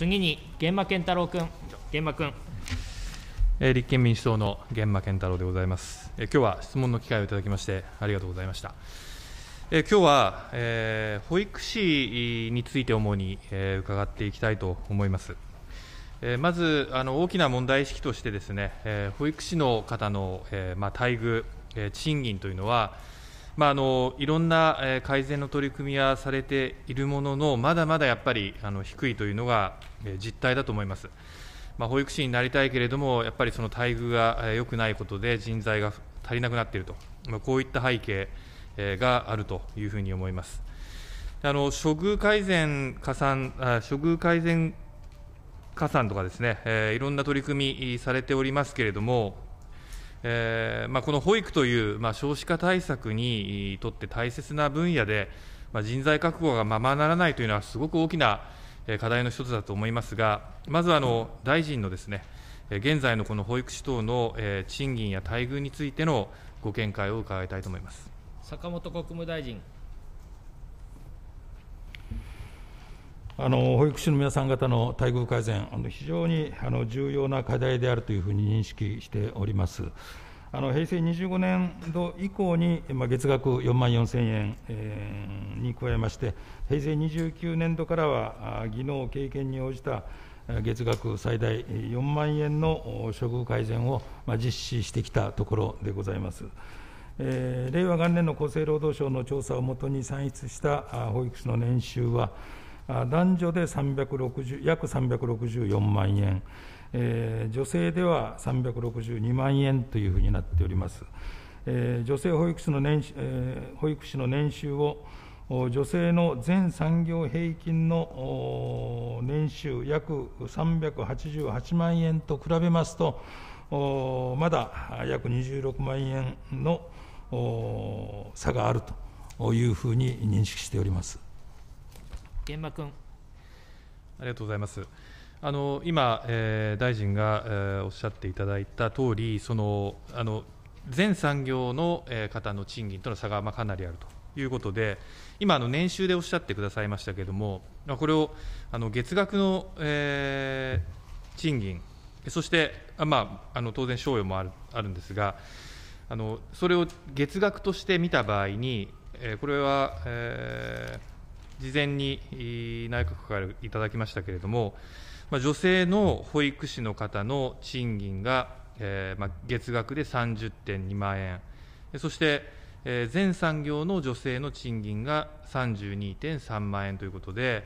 次に源馬健太郎君、源馬君。えー、立憲民主党の源馬健太郎でございます。えー、今日は質問の機会をいただきましてありがとうございました。えー、今日は、えー、保育士について主に、えー、伺っていきたいと思います。えー、まずあの大きな問題意識としてですね、えー、保育士の方の、えーまあ、待遇、えー、賃金というのは。まあ、あのいろんな改善の取り組みはされているものの、まだまだやっぱりあの低いというのが実態だと思います。まあ、保育士になりたいけれども、やっぱりその待遇が良くないことで、人材が足りなくなっていると、まあ、こういった背景があるというふうに思います。あの処遇改善加算、処遇改善加算とかですね、いろんな取り組みされておりますけれども、えーまあ、この保育という、まあ、少子化対策にとって大切な分野で、まあ、人材確保がままならないというのは、すごく大きな課題の一つだと思いますが、まずあの大臣のですね現在のこの保育士等の賃金や待遇についてのご見解を伺いたいと思います坂本国務大臣。保育士の皆さん方の待遇改善、非常に重要な課題であるというふうに認識しております。平成25年度以降に、月額4万4000円に加えまして、平成29年度からは、技能、経験に応じた月額最大4万円の処遇改善を実施してきたところでございます。令和元年の厚生労働省の調査をもとに算出した保育士の年収は、男女で360約364万円、えー、女性では362万円というふうになっております。えー、女性保育士の年、えー、保育士の年収を女性の全産業平均の年収約388万円と比べますと、まだ約26万円の差があるというふうに認識しております。源馬君。ありがとうございます。あの今、えー、大臣が、えー、おっしゃっていただいた通り、そのあの全産業の、えー、方の賃金との差が、まあ、かなりあるということで、今、年収でおっしゃってくださいましたけれども、これをあの月額の、えー、賃金、そしてあ、まあ、あの当然、賞与もあるあるんですがあの、それを月額として見た場合に、えー、これは、えー事前に内閣府からいただきましたけれども、女性の保育士の方の賃金が、月額で30.2万円、そして、全産業の女性の賃金が32.3万円ということで、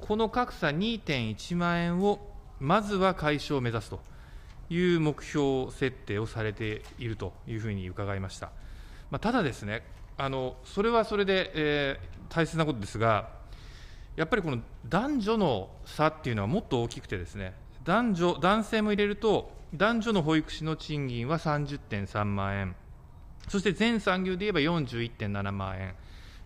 この格差2.1万円をまずは解消を目指すという目標設定をされているというふうに伺いました。まあ、ただですねあのそれはそれで、えー、大切なことですが、やっぱりこの男女の差っていうのはもっと大きくてですね、男女男性も入れると、男女の保育士の賃金は30.3万円、そして全産業で言えば41.7万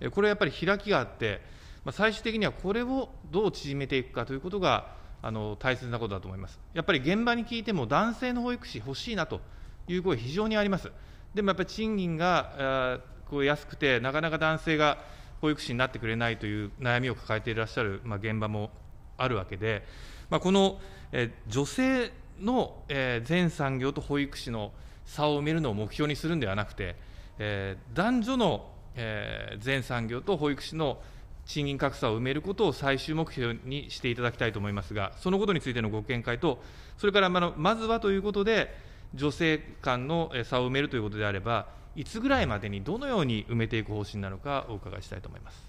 円、これはやっぱり開きがあって、まあ、最終的にはこれをどう縮めていくかということがあの大切なことだと思います。やっぱり現場に聞いても、男性の保育士欲しいなという声、非常にあります。でもやっぱり賃金がこう安くて、なかなか男性が保育士になってくれないという悩みを抱えていらっしゃる、まあ、現場もあるわけで、まあ、この、え女性の、え全産業と保育士の差を埋めるのを目標にするんではなくて、え男女の、え全産業と保育士の賃金格差を埋めることを最終目標にしていただきたいと思いますが、そのことについてのご見解と、それからまずはということで、女性間の差を埋めるということであれば、いつぐらいまでにどのように埋めていく方針なのか、お伺いしたいと思います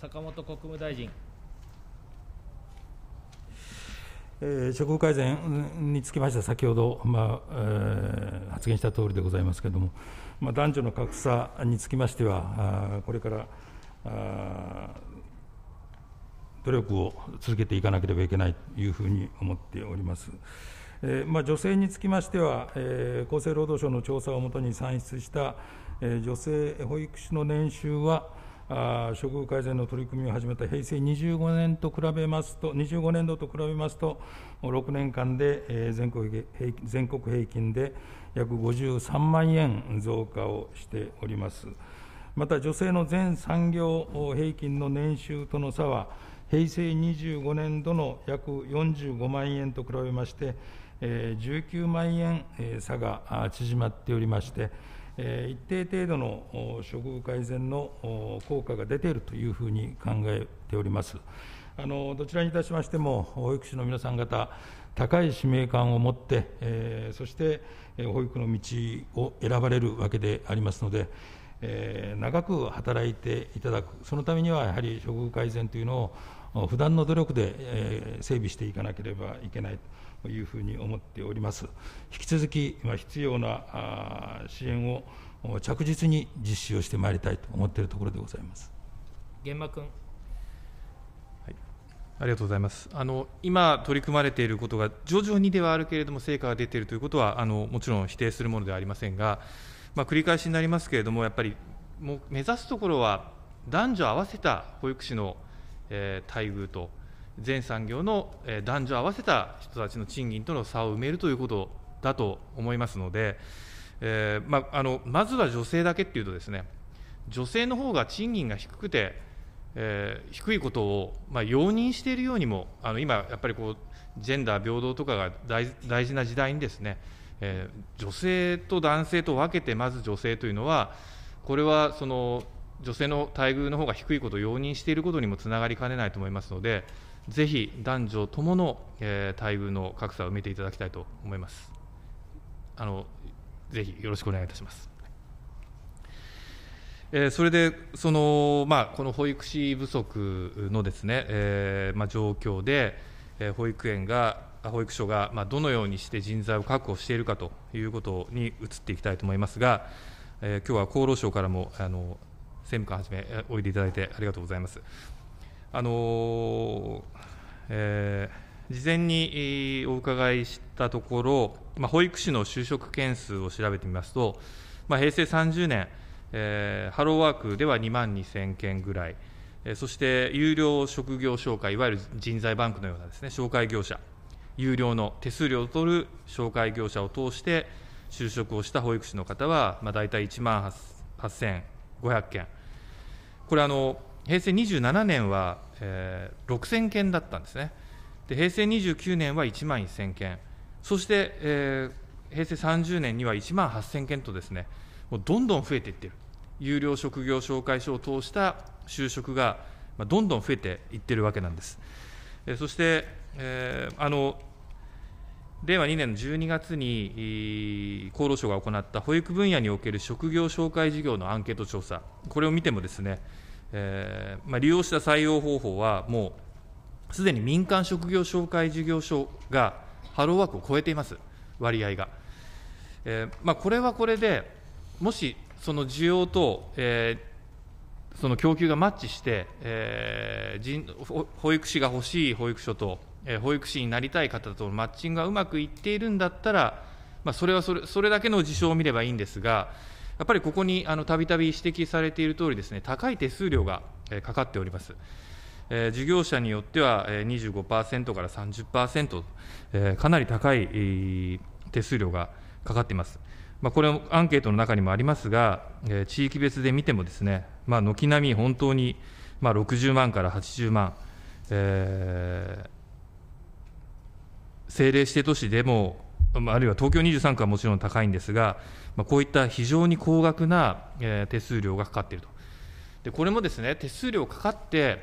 坂本国務大臣。えー、処遇改善につきましては、先ほど、まあえー、発言した通りでございますけれども、まあ、男女の格差につきましては、あこれからあ努力を続けていかなければいけないというふうに思っております。まあ、女性につきましては、えー、厚生労働省の調査をもとに算出した、えー、女性保育士の年収は、あ処遇改善の取り組みを始めた平成25年と比べますと、25年度と比べますと、6年間で、全国全国平均で約53万円増加をしております。また女性の全産業平均の年収との差は、平成25年度の約45万円と比べまして、19万円差が縮まっておりまして、一定程度の処遇改善の効果が出ているというふうに考えております。あのどちらにいたしましても、保育士の皆さん方、高い使命感を持って、えそして保育の道を選ばれるわけでありますので、え長く働いていただく、そのためにはやはり処遇改善というのを、普段の努力で、え整備していかなければいけない。いうふうに思っております。引き続き、必要な支援を着実に実施をしてまいりたいと思っているところでございます。現場君ありがとうございますあの今、取り組まれていることが徐々にではあるけれども、成果が出ているということはあの、もちろん否定するものではありませんが、まあ、繰り返しになりますけれども、やっぱりもう目指すところは、男女合わせた保育士の、えー、待遇と全産業の男女合わせた人たちの賃金との差を埋めるということだと思いますので、えー、まあ、あのまずは女性だけっていうとですね、女性の方が賃金が低くて、えー、低いことを、まあ、容認しているようにも、あの今、やっぱりこうジェンダー平等とかが大事な時代にですね、えー、女性と男性と分けて、まず女性というのは、これはその女性の待遇の方が低いことを容認していることにもつながりかねないと思いますので、ぜひ男女ともの、えー、待遇の格差を埋めていただきたいと思います。あのぜひよろしくお願いいたします。えー、それでその、まあ、この保育士不足のですね、えーまあ、状況で、えー、保育園が保育所が、まあ、どのようにして人材を確保しているかということに移っていきたいと思いますが、えー、今日は厚労省からもあの政務官はじめおいでいただいてありがとうございます。あのーえー、事前にお伺いしたところ、まあ、保育士の就職件数を調べてみますと、まあ、平成30年、えー、ハローワークでは2万2000件ぐらい、えー、そして有料職業紹介、いわゆる人材バンクのようなですね紹介業者、有料の手数料を取る紹介業者を通して、就職をした保育士の方は、まあ、大体1万8500件、これあの、平成27年は、えー、6000件だったんですね。で平成29年は1万1000件、そして、えー、平成30年には1万8000件とですね、もうどんどん増えていってる、有料職業紹介書を通した就職がどんどん増えていってるわけなんです。そして、えー、あの令和2年の12月に厚労省が行った保育分野における職業紹介事業のアンケート調査、これを見てもですね、えーまあ、利用した採用方法は、もうすでに民間職業紹介事業所がハローワークを超えています、割合が。えーまあ、これはこれで、もしその需要と、えー、その供給がマッチして、えー、人保育士が欲しい保育所と、えー、保育士になりたい方とのマッチングがうまくいっているんだったら、まあ、それはそれそれだけの事象を見ればいいんですが、やっぱりここにたびたび指摘されているとおりです、ね、高い手数料がかかっております。事業者によっては25%から30%、かなり高い手数料がかかっています。まあ、これアンケートの中にもありますが、地域別で見てもですね、まあ、軒並み本当にまあ60万から80万、えー、政令指定都市でもあるいは東京23区はもちろん高いんですが、まあ、こういった非常に高額な、え手数料がかかっているとで、これもですね手数料かかって、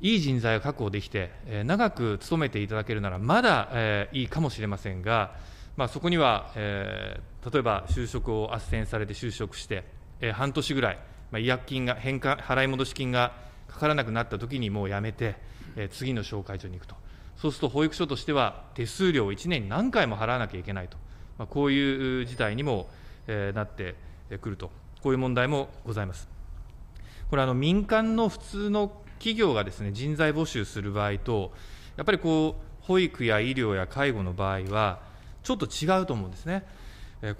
いい人材を確保できて、え長く勤めていただけるなら、まだ、えいいかもしれませんが、まあ、そこには、えー、例えば就職を斡旋されて就職して、えー、半年ぐらい、まあ、違約金が返還、払い戻し金がかからなくなったときにもう辞めて、えー、次の紹介所に行くと。そうすると保育所としては手数料を1年に何回も払わなきゃいけないと、まあ、こういう事態にも、えー、なってくると、こういう問題もございます。これあの民間の普通の企業がですね人材募集する場合と、やっぱりこう保育や医療や介護の場合は、ちょっと違うと思うんですね。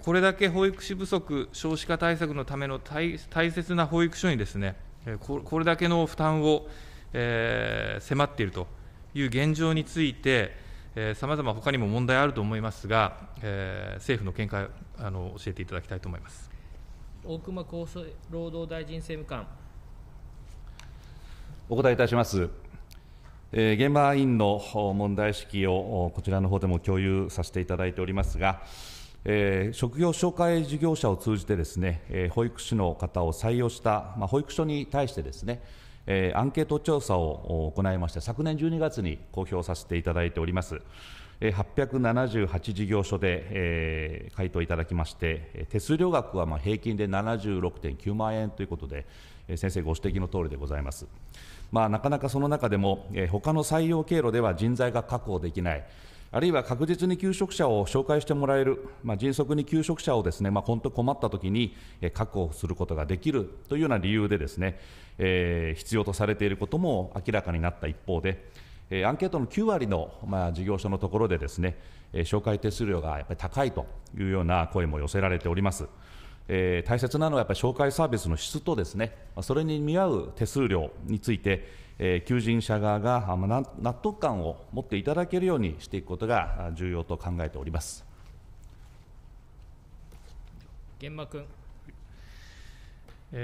これだけ保育士不足、少子化対策のための大切な保育所にですね、これだけの負担を、えー、迫っているという現状について、さまざま他にも問題あると思いますが、えー、政府の見解あの、教えていただきたいと思います大熊厚生労働大臣政務官。お答えいたします。え現場委員の問題意識をこちらの方でも共有させていただいておりますが、え職業紹介事業者を通じてですね、え保育士の方を採用した、ま保育所に対してですね、えー、アンケート調査を行いまして、昨年12月に公表させていただいております。878事業所で、えー、回答いただきまして、手数料額はまあ平均で76.9万円ということで、先生ご指摘のとおりでございます。まあ、なかなかその中でも、えー、他の採用経路では人材が確保できない、あるいは確実に求職者を紹介してもらえる、まあ、迅速に求職者をですね、まあ、本当困ったときに確保することができるというような理由でですね、えー、必要とされていることも明らかになった一方で、アンケートの9割の、まあ、事業所のところでですね、紹介手数料がやっぱり高いというような声も寄せられております。えー、大切なのはやっぱり紹介サービスの質とですね、それに見合う手数料について、求人者側が納得感を持っていただけるようにしていくことが重要と考えております。玄馬君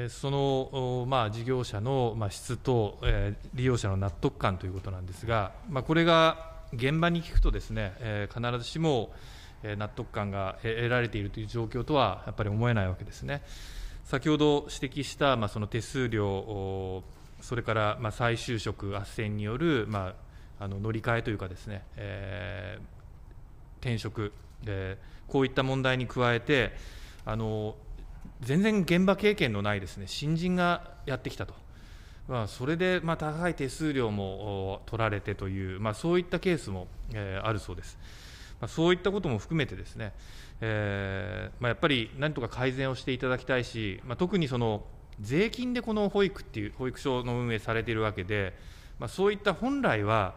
その、まあ、事業者の、まあ、質と、え利用者の納得感ということなんですが、まあ、これが現場に聞くとですね、え必ずしも、え納得感が得られているという状況とはやっぱり思えないわけですね。先ほど指摘した、まあ、その手数料それから、まあ、再就職斡旋による、まあ、あの乗り換えというかですね、えー、転職、えー、こういった問題に加えてあの全然現場経験のないですね新人がやってきたと、まあ、それで、まあ、高い手数料も取られてという、まあ、そういったケースも、えー、あるそうです。まあ、そういったことも含めてですね、えーまあ、やっぱりなんとか改善をしていただきたいし、まあ、特にその税金でこの保育っていう保育所の運営されているわけで、まあ、そういった本来は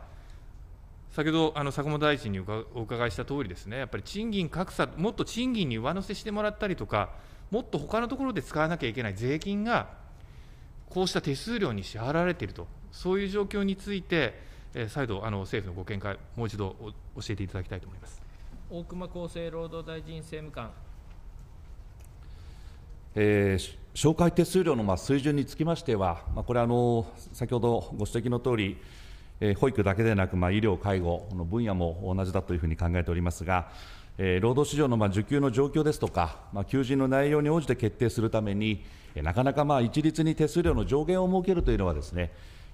先ほどあの坂本大臣にお伺いした通りですねやっぱり賃金格差もっと賃金に上乗せしてもらったりとかもっと他のところで使わなきゃいけない税金がこうした手数料に支払われているとそういう状況について、えー、再度あの政府のご見解もう一度教えていただきたいと思います大熊厚生労働大臣政務官えー、紹介手数料のまあ水準につきましては、まあ、これあの、先ほどご指摘のとおり、えー、保育だけでなく、ま医療、介護の分野も同じだというふうに考えておりますが、えー、労働市場のまあ受給の状況ですとか、まあ、求人の内容に応じて決定するために、なかなかまあ一律に手数料の上限を設けるというのはですね、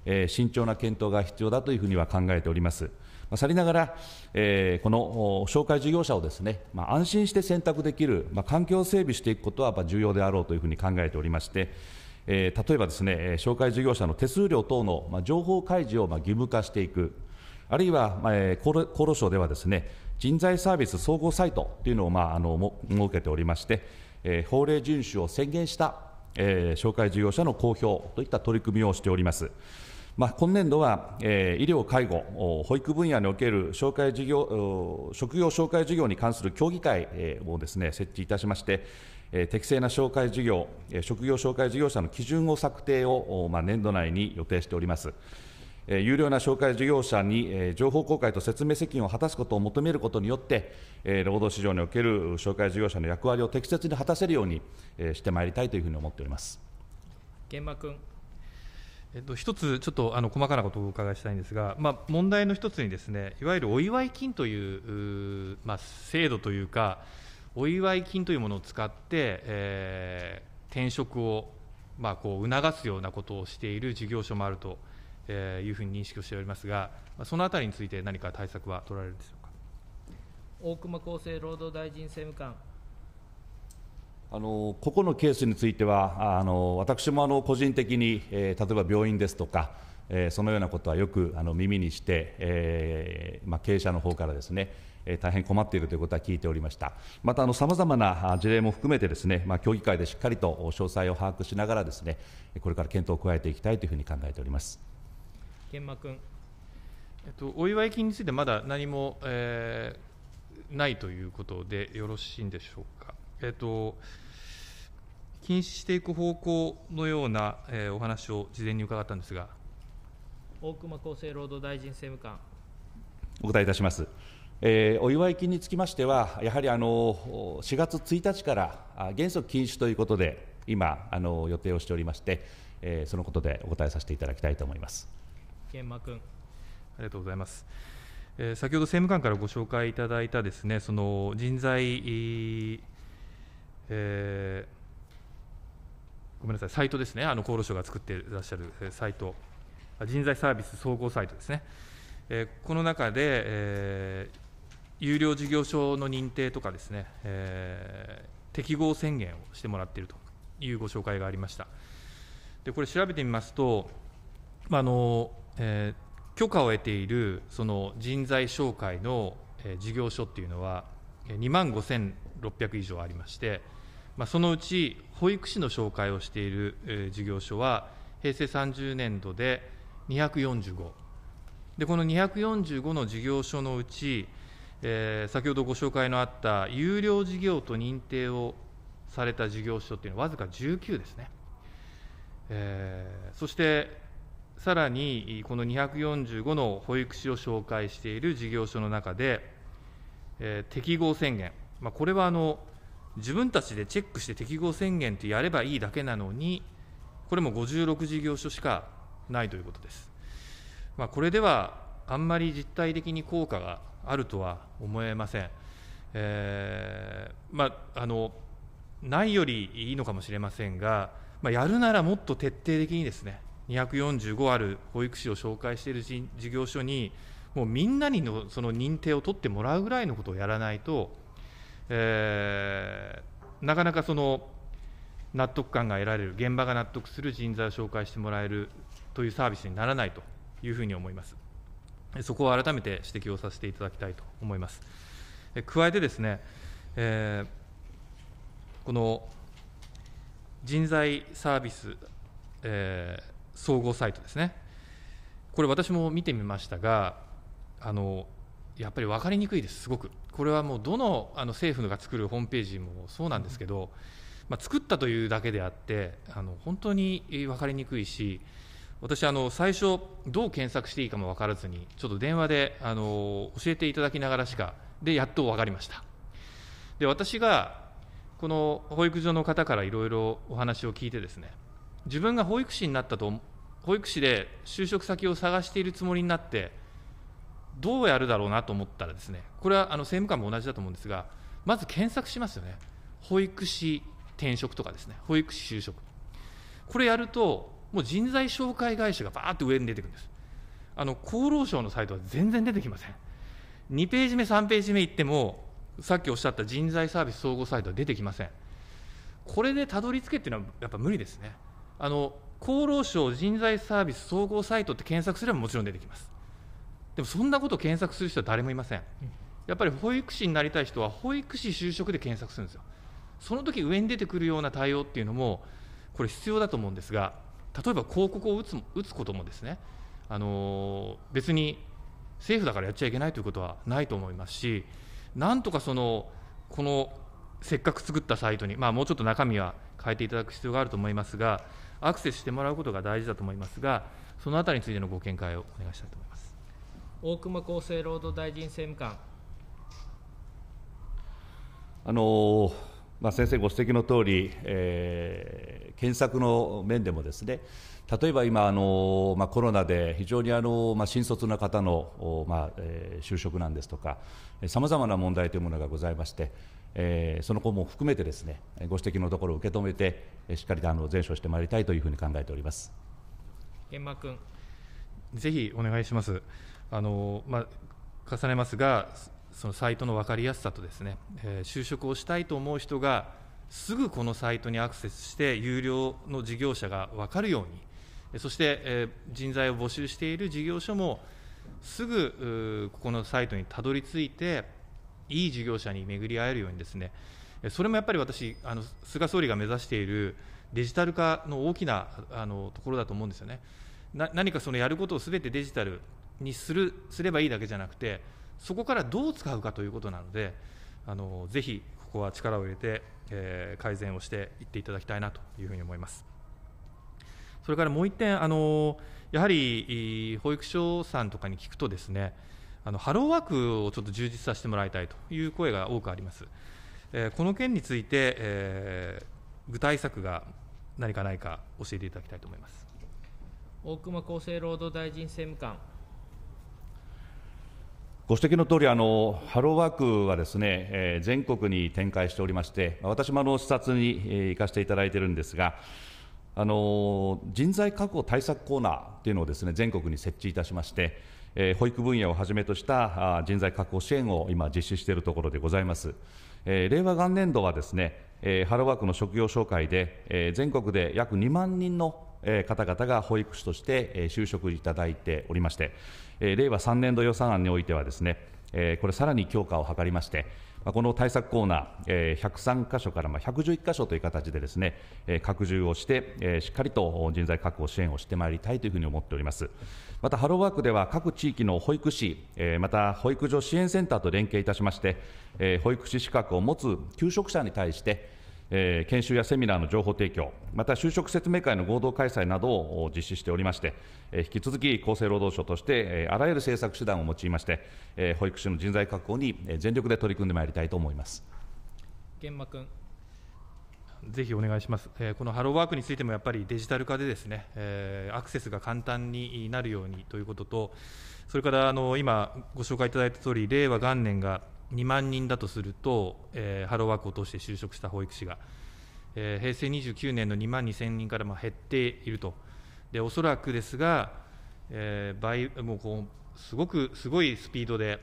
えー、慎重な検討が必要だというふうには考えております。まあ、さりながら、えー、この紹介事業者をですね、まあ、安心して選択できる、まあ、環境を整備していくことは重要であろうというふうに考えておりまして、えー、例えばですね、紹介事業者の手数料等の、まあ、情報開示をまあ義務化していく、あるいは、まあ、厚労省ではですね、人材サービス総合サイトというのを、まあ、あの設けておりまして、えー、法令遵守を宣言した、えー、紹介事業者の公表といった取り組みをしております。まあ、今年度は、えー、医療、介護、保育分野における紹介事業職業紹介事業に関する協議会をです、ね、設置いたしまして、えー、適正な紹介事業、職業紹介事業者の基準を策定を、まあ、年度内に予定しております。有料な紹介事業者に情報公開と説明責任を果たすことを求めることによって、労働市場における紹介事業者の役割を適切に果たせるようにしてまいりたいというふうに思っております。現場君えっと、一つ、ちょっとあの細かなことをお伺いしたいんですが、まあ、問題の一つにです、ね、いわゆるお祝い金というまあ、制度というか、お祝い金というものを使って、えー、転職を、まあ、こう促すようなことをしている事業所もあるというふうに認識をしておりますが、そのあたりについて、何か対策は取られるでしょうか大熊厚生労働大臣政務官。あの個々のケースについては、あの私もあの個人的に、えー、例えば病院ですとか、えー、そのようなことはよくあの耳にして、えーまあ、経営者の方からですね、えー、大変困っているということは聞いておりました、またさまざまな事例も含めて、ですね、まあ、協議会でしっかりと詳細を把握しながら、ですねこれから検討を加えていきたいというふうに考えております玄馬君、えっと、お祝い金について、まだ何も、えー、ないということでよろしいんでしょうか。えっと、禁止していく方向のようなえお話を事前に伺ったんですが。大熊厚生労働大臣政務官。お答えいたします。えー、お祝い金につきましては、やはりあの4月1日から原則禁止ということで、今、あの予定をしておりまして、えー、そのことでお答えさせていただきたいと思います玄馬君。ありがとうございます。え先ほど政務官からご紹介いただいたですねその人材えー、ごめんなさい、サイトですね、あの厚労省が作っていらっしゃるサイト、人材サービス総合サイトですね、えー、この中で、えー、有料事業所の認定とかですね、えー、適合宣言をしてもらっているというご紹介がありました。でこれ、調べてみますと、まあのえー、許可を得ているその人材紹介の、えー、事業所っていうのは、2万5600以上ありまして、まあ、そのうち保育士の紹介をしている、えー、事業所は、平成30年度で245で、この245の事業所のうち、えー、先ほどご紹介のあった有料事業と認定をされた事業所というのは、わずか19ですね。えー、そしてさらにこの245の保育士を紹介している事業所の中で、えー、適合宣言、まあ、これはあの自分たちでチェックして適合宣言ってやればいいだけなのに、これも56事業所しかないということです。まあ、これではあんまり実体的に効果があるとは思えません。えー、まあ、あのないよりいいのかもしれませんが、まあ、やるならもっと徹底的にですね、245ある保育士を紹介している事業所に、もうみんなにのその認定を取ってもらうぐらいのことをやらないと、えー、なかなかその納得感が得られる、現場が納得する人材を紹介してもらえるというサービスにならないというふうに思います。そこを改めて指摘をさせていただきたいと思います。加えてですね、えー、この人材サービス、えー、総合サイトですね、これ、私も見てみましたが、あのやっぱり分かりにくいです、すごく。これはもうどのあの政府が作るホームページもそうなんですけど、まあ、作ったというだけであってあの本当に分かりにくいし私あの最初どう検索していいかも分からずにちょっと電話であの教えていただきながらしかでやっと分かりましたで私がこの保育所の方からいろいろお話を聞いてですね自分が保育士になったと保育士で就職先を探しているつもりになってどうやるだろうなと思ったらですねこれはあの政務官も同じだと思うんですがまず検索しますよね保育士転職とかですね保育士就職これやるともう人材紹介会社がばーっと上に出てくるんですあの厚労省のサイトは全然出てきません2ページ目3ページ目行ってもさっきおっしゃった人材サービス総合サイトは出てきませんこれでたどり着けっていうのはやっぱ無理ですねあの厚労省人材サービス総合サイトって検索すればもちろん出てきますでもそんなことを検索する人は誰もいません。やっぱり保育士になりたい人は保育士就職で検索するんですよ。その時上に出てくるような対応っていうのもこれ必要だと思うんですが例えば広告を打つ打つこともですねあの別に政府だからやっちゃいけないということはないと思いますしなんとかそのこのせっかく作ったサイトに、まあ、もうちょっと中身は変えていただく必要があると思いますがアクセスしてもらうことが大事だと思いますがそのあたりについてのご見解をお願いしたいと思います。大熊厚生労働大臣政務官。あのまあ、先生ご指摘のとおり、えー、検索の面でもですね、例えば今、あのまあ、コロナで非常にあの、まあ、新卒の方の、まあえー、就職なんですとか、さまざまな問題というものがございまして、えー、その子も含めてですね、ご指摘のところを受け止めて、しっかりとあの善処してまいりたいというふうに考えております。現場君ぜひお願いします。あのまあ、重ねますが、そのサイトの分かりやすさとですね、えー、就職をしたいと思う人が、すぐこのサイトにアクセスして、有料の事業者が分かるように、そして、えー、人材を募集している事業所も、すぐここのサイトにたどり着いて、いい事業者に巡り合えるようにですね、それもやっぱり私、あの菅総理が目指しているデジタル化の大きなあのところだと思うんですよね。何かそのやることをすべてデジタルにするすればいいだけじゃなくてそこからどう使うかということなのであのぜひここは力を入れて、えー、改善をしていっていただきたいなというふうに思います。それからもう1点、あのやはり保育所さんとかに聞くとですねあのハローワークをちょっと充実させてもらいたいという声が多くあります。えー、この件について、えー、具体策が何かないか教えていただきたいと思います大熊厚生労働大臣政務官ご指摘の通りあり、ハローワークはですね、えー、全国に展開しておりまして、私もあの視察に、えー、行かせていただいているんですが、あの人材確保対策コーナーというのをですね全国に設置いたしまして、えー、保育分野をはじめとした人材確保支援を今、実施しているところでございます。えー、令和元年度はですね、えー、ハローワークの職業紹介で、えー、全国で約2万人の方々が保育士として就職いただいておりまして、令和3年度予算案においてはですね、これ、さらに強化を図りまして、この対策コーナー、103箇所から111箇所という形でですね、拡充をして、しっかりと人材確保、支援をしてまいりたいというふうに思っております。また、ハローワークでは各地域の保育士、また保育所支援センターと連携いたしまして、保育士資格を持つ求職者に対して、えー、研修やセミナーの情報提供、また就職説明会の合同開催などを実施しておりまして、えー、引き続き厚生労働省として、えー、あらゆる政策手段を用いまして、えー、保育士の人材確保に全力で取り組んでまいりたいと思います玄馬君。ぜひお願いします、えー、このハローワークについてもやっぱりデジタル化でですね、えー、アクセスが簡単になるようにということと、それからあの今、ご紹介いただいた通り、令和元年が2万人だとすると、えー、ハローワークを通して就職した保育士が、えー、平成29年の2万2000人からも減っていると、でおそらくですが、えー、倍もうこうすごくすごいスピードで、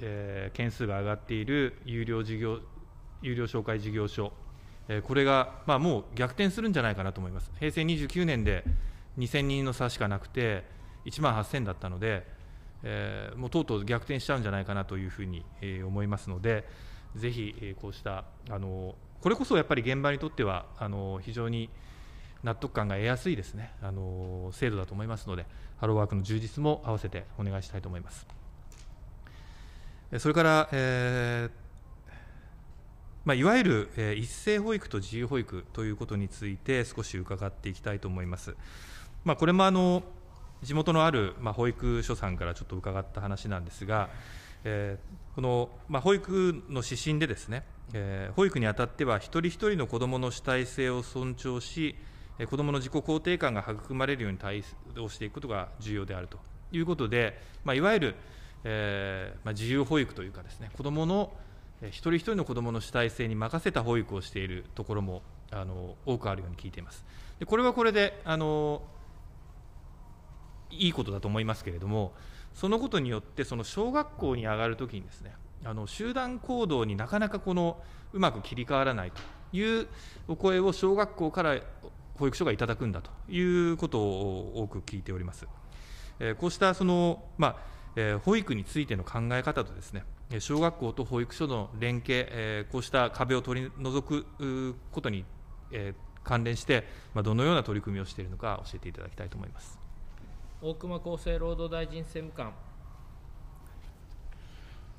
えー、件数が上がっている有料事業有料紹介事業所、えー、これが、まあ、もう逆転するんじゃないかなと思います。平成29年で2000人の差しかなくて、1万8000だったので、えー、もうとうとう逆転しちゃうんじゃないかなというふうに、えー、思いますので、ぜひ、えー、こうしたあの、これこそやっぱり現場にとっては、あの非常に納得感が得やすいですねあの制度だと思いますので、ハローワークの充実も合わせてお願いしたいと思います。それから、えーまあ、いわゆる、えー、一斉保育と自由保育ということについて少し伺っていきたいと思います。まあ、これもあの地元のある、まあ、保育所さんからちょっと伺った話なんですが、えー、この、まあ、保育の指針でですね、えー、保育にあたっては一人一人の子どもの主体性を尊重し子どもの自己肯定感が育まれるように対応していくことが重要であるということで、まあ、いわゆる、えーまあ、自由保育というかですね子どもの一人一人の子どもの主体性に任せた保育をしているところもあの多くあるように聞いています。でこれはこれであのいいことだと思いますけれどもそのことによってその小学校に上がるときにですねあの集団行動になかなかこのうまく切り替わらないというお声を小学校から保育所がいただくんだということを多く聞いております。こうしたその、まあ、保育についての考え方とですね小学校と保育所の連携、こうした壁を取り除くことに関連して、どのような取り組みをしているのか、教えていただきたいと思います。大熊厚生労働大臣政務官。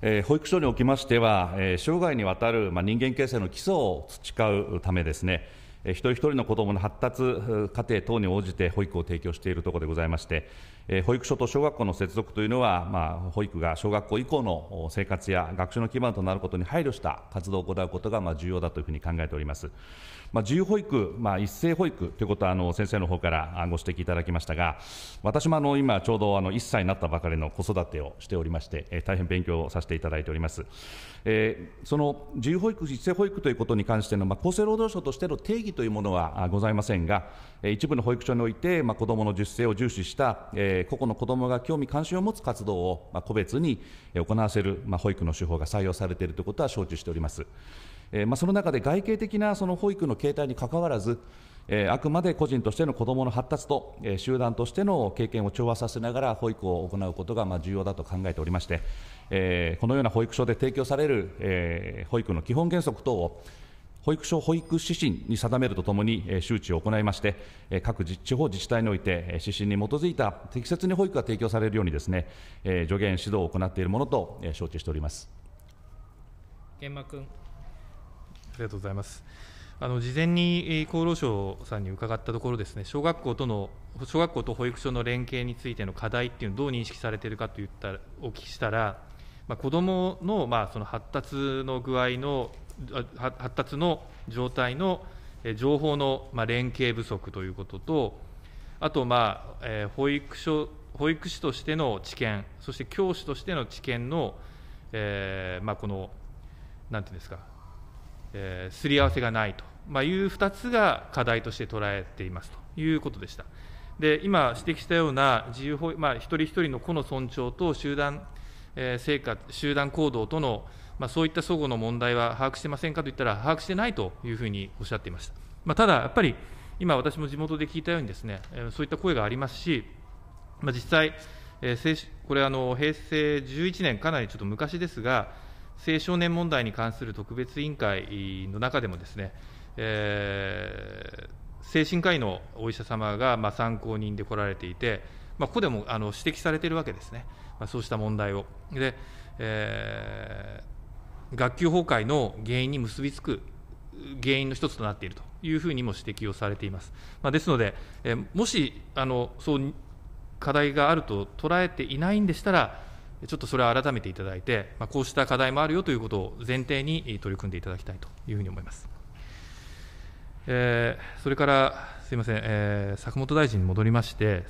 え保育所におきましては、え生涯にわたる、まあ、人間形成の基礎を培うためですね、え一人一人の子どもの発達過程等に応じて保育を提供しているところでございまして、え保育所と小学校の接続というのは、まあ、保育が小学校以降の生活や学習の基盤となることに配慮した活動を行うことが、ま重要だというふうに考えております。まあ、自由保育、まあ、一斉保育ということはあの先生の方からご指摘いただきましたが、私もあの今、ちょうどあの1歳になったばかりの子育てをしておりまして、え大変勉強させていただいております。えー、その自由保育、一斉保育ということに関しての、まあ、厚生労働省としての定義というものはございませんが、一部の保育所において、まあ、子どもの自主性を重視した、えーえー、個々の子どもが興味関心を持つ活動を、まあ、個別に行わせる、まあ、保育の手法が採用されているということは承知しております。えーまあ、その中で外形的なその保育の形態にかかわらず、えー、あくまで個人としての子どもの発達と、えー、集団としての経験を調和させながら保育を行うことがまあ重要だと考えておりまして、えー、このような保育所で提供される、えー、保育の基本原則等を保育所保育指針に定めるとともに、周知を行いまして、各地方自治体において、指針に基づいた適切に保育が提供されるようにですね、助言、指導を行っているものと承知しております。源馬君ありがとうございます。あの事前に厚労省さんに伺ったところですね、小学校との小学校と保育所の連携についての課題っていうのをどう認識されているかといったお聞きしたら、まあ、子どものまあその発達の具合の発達の状態の情報の連携不足ということと、あと、まあえ保育所保育士としての知見、そして教師としての知見の、えーまあ、この、なんていうんですか、えー、すり合わせがないと、まあ、いう2つが課題として捉えていますということでした。で今指摘したような自由保、まあ、一人一人の個の尊重と集団、えー、生活集団行動との、まあ、そういった相互の問題は把握してませんかと言ったら、把握してないというふうにおっしゃっていました。まあ、ただ、やっぱり今、私も地元で聞いたようにです、ね、そういった声がありますし、まあ、実際、えこれあの、平成11年、かなりちょっと昔ですが、青少年問題に関する特別委員会の中でもですね、えー、精神科医のお医者様がまあ参考人で来られていて、まあ、ここでもあの指摘されているわけですね、まあ、そうした問題を。でえー学級崩壊の原因に結びつく原因の一つとなっているというふうにも指摘をされています。まあ、ですので、えもしあのそう課題があると捉えていないんでしたら、ちょっとそれは改めていただいて、まあ、こうした課題もあるよということを前提に取り組んでいただきたいというふうに思います。えー、それから、すみません、えー、坂本大臣に戻りまして、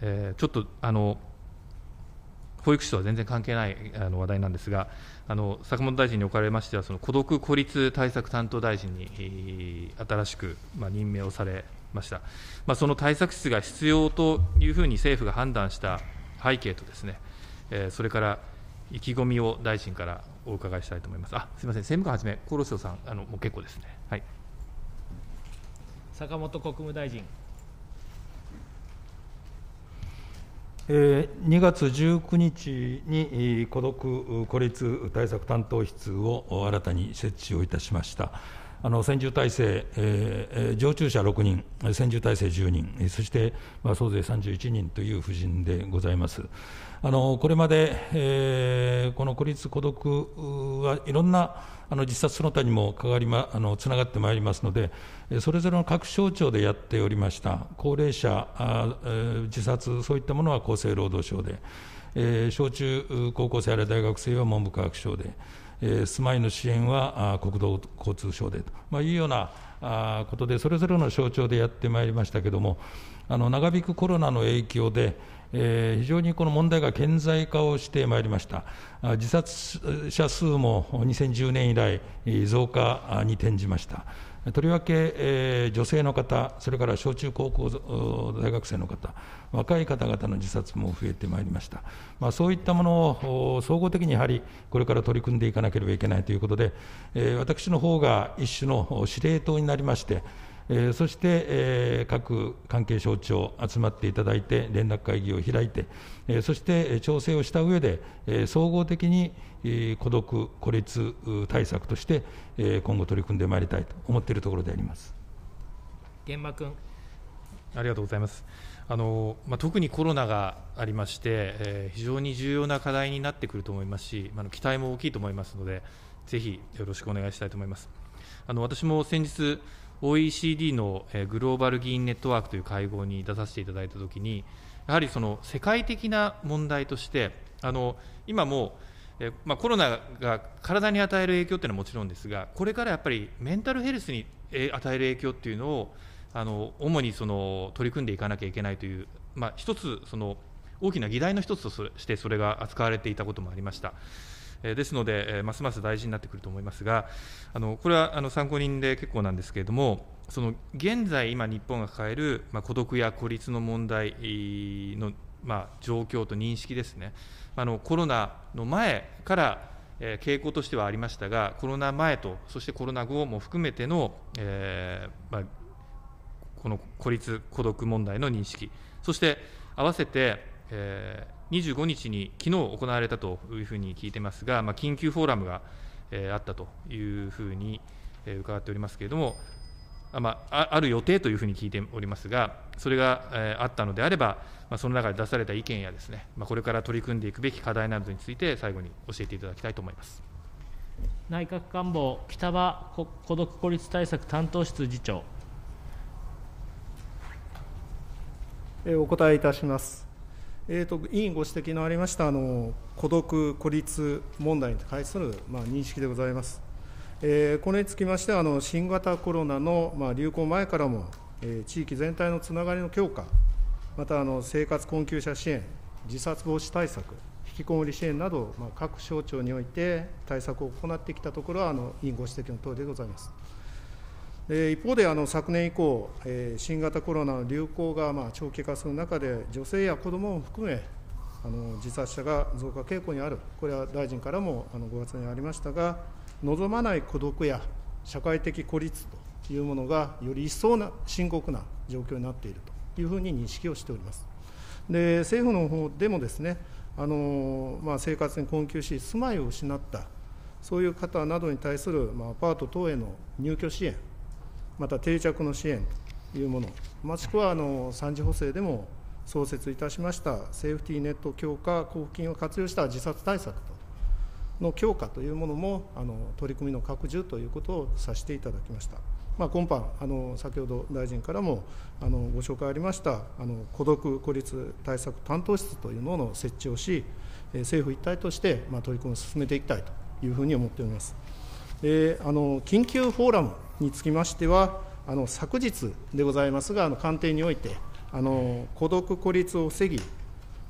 えー、ちょっとあの保育士とは全然関係ないあの話題なんですが、あの坂本大臣におかれましては、その孤独・孤立対策担当大臣に新しく、まあ、任命をされました、まあ、その対策室が必要というふうに政府が判断した背景とですね、えー、それから意気込みを大臣からお伺いしたいと思います。あすみません、政務官はじめ、厚労省さん、あのもう結構ですね。はい坂本国務大臣2月19日に孤独・孤立対策担当室を新たに設置をいたしました。専従体制、常駐者6人、専従体制10人、そして総勢31人という夫人でございます。あのこれまで、えー、この孤立、孤独はいろんなあの自殺その他にもかかりまあのつながってまいりますので、それぞれの各省庁でやっておりました、高齢者、あ自殺、そういったものは厚生労働省で、えー、小中高校生あるいは大学生は文部科学省で、えー、住まいの支援はあ国土交通省でと、まあ、いうようなあことで、それぞれの省庁でやってまいりましたけれども、あの長引くコロナの影響で、えー、非常にこの問題が顕在化をしてまいりました。自殺者数も2010年以来、増加に転じました。とりわけ、えー、女性の方、それから小中高校大学生の方、若い方々の自殺も増えてまいりました、まあ、そういったものを総合的にやはりこれから取り組んでいかなければいけないということで、えー、私の方が一種の司令塔になりまして、えそして、え各関係省庁集まっていただいて、連絡会議を開いて、えそして調整をした上で、え総合的に、え孤独、孤立対策として、え今後取り組んでまいりたいと思っているところであります。現場君ありがとうございます。あのまあ、特にコロナがありまして、えー、非常に重要な課題になってくると思いますし、あの期待も大きいと思いますので、ぜひよろしくお願いしたいと思います。あの私も先日 OECD のグローバル議員ネットワークという会合に出させていただいたときに、やはりその世界的な問題として、あの今もう、まあ、コロナが体に与える影響というのはもちろんですが、これからやっぱりメンタルヘルスに与える影響というのを、あの主にその取り組んでいかなきゃいけないという、まあ、一つ、その大きな議題の一つとして、それが扱われていたこともありました。ですので、ますます大事になってくると思いますが、あのこれはあの参考人で結構なんですけれども、その現在、今、日本が抱える、まあ、孤独や孤立の問題の、まあ、状況と認識ですね、あのコロナの前から、えー、傾向としてはありましたが、コロナ前と、そしてコロナ後も含めての、えー、まあ、この孤立、孤独問題の認識、そして合わせて、えー25日に昨日行われたというふうに聞いてますが、まあ、緊急フォーラムが、えー、あったというふうに、えー、伺っておりますけれども、あまあ、ある予定というふうに聞いておりますが、それが、えー、あったのであれば、まあ、その中で出された意見やですね、まあ、これから取り組んでいくべき課題などについて、最後に教えていただきたいと思います。内閣官房北場孤独孤立対策担当室次長お答えいたしますえーと、委員ご指摘のありましたあの孤独・孤立問題に対する、まあ、認識でございます。えー、これにつきましてはあの、新型コロナの、まあ、流行前からも、えー、地域全体のつながりの強化、またあの生活困窮者支援、自殺防止対策、引きこもり支援など、まあ、各省庁において対策を行ってきたところは、あの委員ご指摘のとおりでございます。一方であの昨年以降、新型コロナの流行がまあ長期化する中で、女性や子どもを含め、あの自殺者が増加傾向にある、これは大臣からもあのご発言ありましたが、望まない孤独や社会的孤立というものが、より一層な深刻な状況になっているというふうに認識をしております。で政府の方でもですねあの、まあ、生活に困窮し、住まいを失った、そういう方などに対する、まあ、アパート等への入居支援、また定着の支援というもの、もしくはあの3次補正でも創設いたしましたセーフティーネット強化交付金を活用した自殺対策の強化というものもあの取り組みの拡充ということをさせていただきました。まあ、今般あの、先ほど大臣からもあのご紹介ありましたあの孤独・孤立対策担当室というものを設置をし、政府一体として、まあ、取り組みを進めていきたいというふうに思っております。えー、あの緊急フォーラムにつきましては、あの昨日でございますが、あの官邸において、あの孤独・孤立を防ぎ、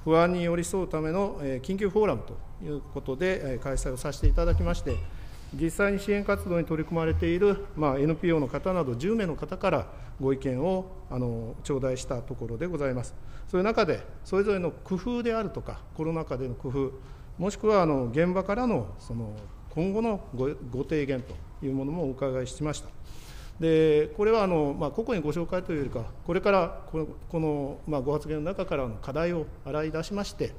不安に寄り添うための、え緊急フォーラムということで、え開催をさせていただきまして、実際に支援活動に取り組まれている、まあ、NPO の方など10名の方からご意見をあの頂戴したところでございます。そういう中で、それぞれの工夫であるとか、コロナ禍での工夫、もしくはあの現場からのその今後のごご提言というものもお伺いしました。でこれはあの、まあ、個々にご紹介というよりか、これからこのこの、まあ、ご発言の中からの課題を洗い出しまして、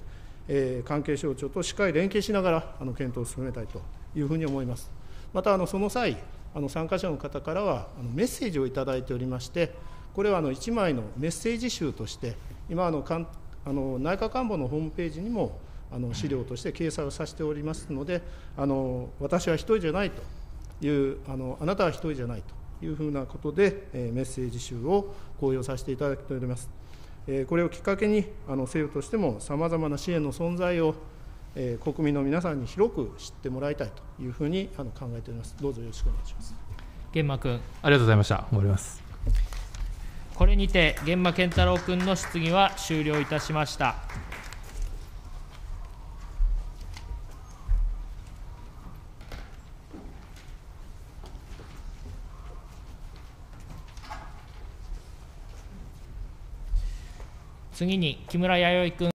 えー、関係省庁としっかり連携しながらあの検討を進めたいというふうに思います。またあのその際あの参加者の方からはあのメッセージを頂いておりまして、これはあの1枚のメッセージ集として、今あのかんあの、内閣官房のホームページにもあの資料として掲載をさせておりますので、あの私は1人じゃないというあのあなたは一人じゃないというふうなことで、えメッセージ集を公表させていただいております。えこれをきっかけにあの政府としてもさまざまな支援の存在を、え国民の皆さんに広く知ってもらいたいというふうにあの考えております。どうぞよろしくお願いします。玄馬君、ありがとうございました。終わります。これにて、玄馬健太郎君の質疑は終了いたしました。次に木村弥生君